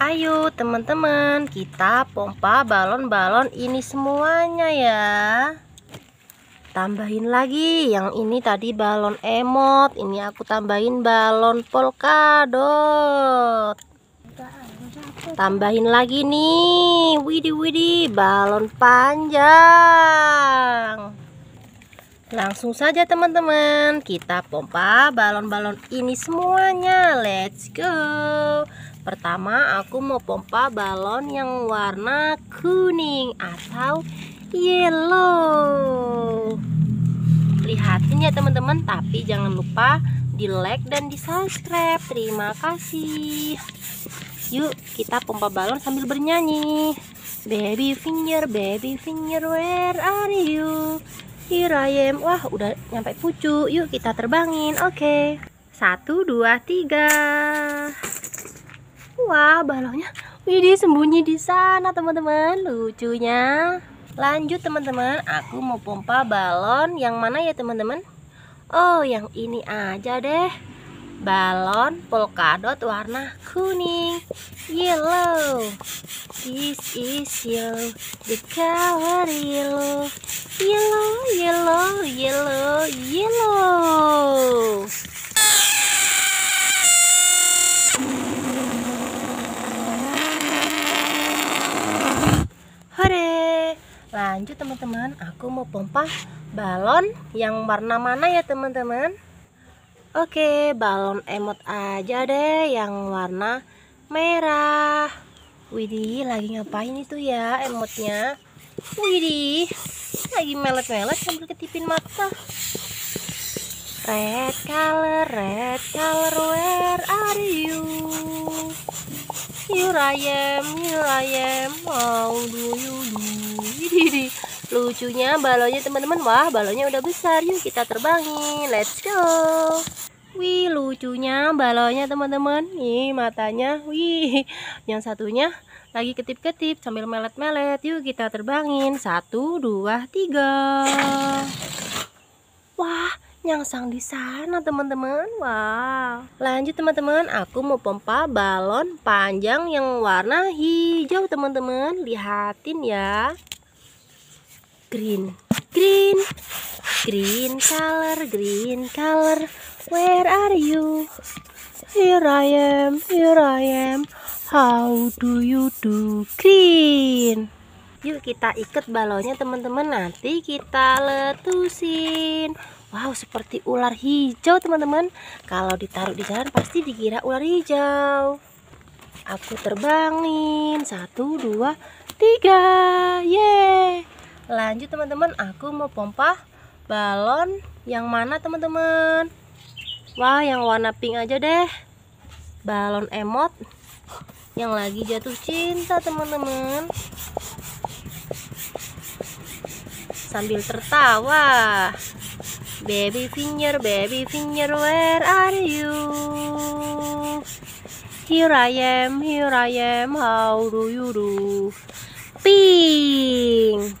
Ayo teman-teman kita pompa balon-balon ini semuanya ya Tambahin lagi yang ini tadi balon emot Ini aku tambahin balon polkadot Tambahin lagi nih Widi-Widi balon panjang Langsung saja teman-teman kita pompa balon-balon ini semuanya Let's go Pertama, aku mau pompa balon yang warna kuning atau yellow. Lihatin ya teman-teman, tapi jangan lupa di like dan di subscribe. Terima kasih. Yuk, kita pompa balon sambil bernyanyi. Baby finger, baby finger, where are you? Here I am. Wah, udah nyampe pucuk Yuk kita terbangin. Oke. Okay. Satu, dua, tiga. Wah, balonnya Widih sembunyi di sana, teman-teman. Lucunya. Lanjut, teman-teman. Aku mau pompa balon yang mana ya, teman-teman? Oh, yang ini aja deh. Balon polkadot warna kuning. Yellow. This is yellow. The color yellow. Yellow, yellow, yellow, yellow. lanjut teman-teman aku mau pompa balon yang warna mana ya teman-teman oke balon emot aja deh yang warna merah widih lagi ngapain itu ya emotnya widih lagi melet-melet sambil ketipin mata red color red color where are you here I am here I am how do you do Lucunya balonnya teman-teman. Wah, balonnya udah besar. Yuk kita terbangin. Let's go. Wih, lucunya balonnya teman-teman. Nih matanya. Wih. Yang satunya lagi ketip-ketip sambil melet-melet. Yuk kita terbangin. Satu, dua, tiga. Wah, nyangsang di sana teman-teman wow lanjut teman-teman aku mau pompa balon panjang yang warna hijau teman-teman lihatin ya green green green color green color where are you here I am here I am how do you do green yuk kita ikat balonnya teman-teman nanti kita letusin wow seperti ular hijau teman-teman kalau ditaruh di jalan pasti dikira ular hijau aku terbangin satu dua tiga yeay lanjut teman-teman aku mau pompa balon yang mana teman-teman wah yang warna pink aja deh balon emot yang lagi jatuh cinta teman-teman sambil tertawa baby finger baby finger where are you here I am here I am how do you do pink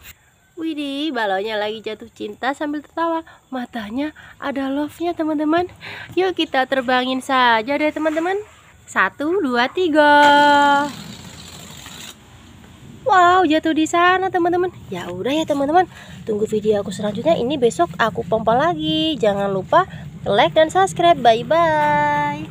jadi balonnya lagi jatuh cinta sambil tertawa Matanya ada love-nya teman-teman Yuk kita terbangin saja deh teman-teman Satu, dua, tiga Wow jatuh di sana teman-teman Ya udah ya teman-teman Tunggu video aku selanjutnya Ini besok aku pompa lagi Jangan lupa like dan subscribe Bye-bye